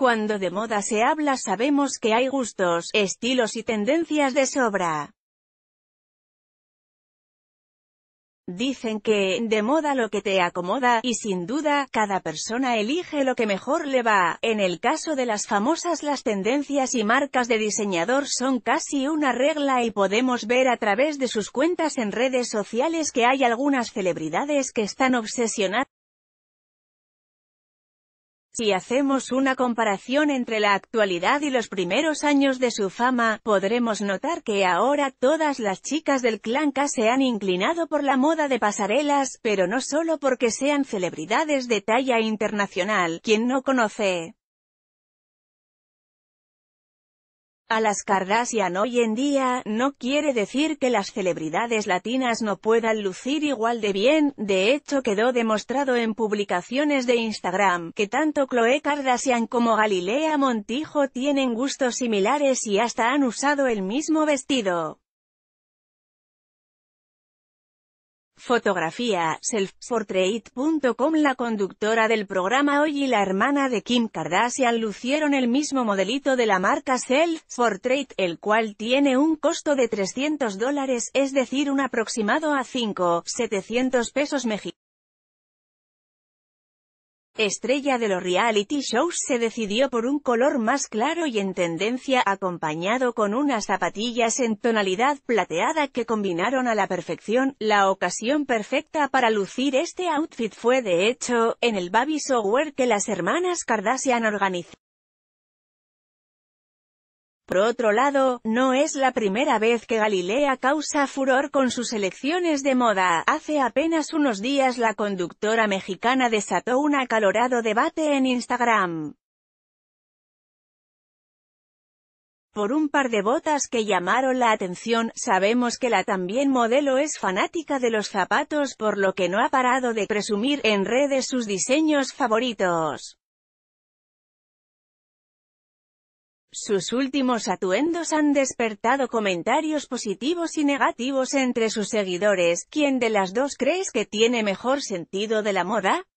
Cuando de moda se habla sabemos que hay gustos, estilos y tendencias de sobra. Dicen que, de moda lo que te acomoda, y sin duda, cada persona elige lo que mejor le va. En el caso de las famosas las tendencias y marcas de diseñador son casi una regla y podemos ver a través de sus cuentas en redes sociales que hay algunas celebridades que están obsesionadas si hacemos una comparación entre la actualidad y los primeros años de su fama, podremos notar que ahora todas las chicas del clan K se han inclinado por la moda de pasarelas, pero no solo porque sean celebridades de talla internacional, quien no conoce a las Kardashian hoy en día, no quiere decir que las celebridades latinas no puedan lucir igual de bien, de hecho quedó demostrado en publicaciones de Instagram, que tanto Chloe Kardashian como Galilea Montijo tienen gustos similares y hasta han usado el mismo vestido. Fotografía, selfportrait.com La conductora del programa hoy y la hermana de Kim Kardashian lucieron el mismo modelito de la marca Self Portrait, el cual tiene un costo de 300 dólares, es decir un aproximado a 5.700 pesos mexicanos estrella de los reality shows se decidió por un color más claro y en tendencia acompañado con unas zapatillas en tonalidad plateada que combinaron a la perfección, la ocasión perfecta para lucir este outfit fue de hecho, en el baby shower que las hermanas Kardashian organizaron. Por otro lado, no es la primera vez que Galilea causa furor con sus elecciones de moda. Hace apenas unos días la conductora mexicana desató un acalorado debate en Instagram. por un par de botas que llamaron la atención, sabemos que la también modelo es fanática de los zapatos por lo que no ha parado de presumir en redes sus diseños favoritos. Sus últimos atuendos han despertado comentarios positivos y negativos entre sus seguidores, ¿quién de las dos crees que tiene mejor sentido de la moda?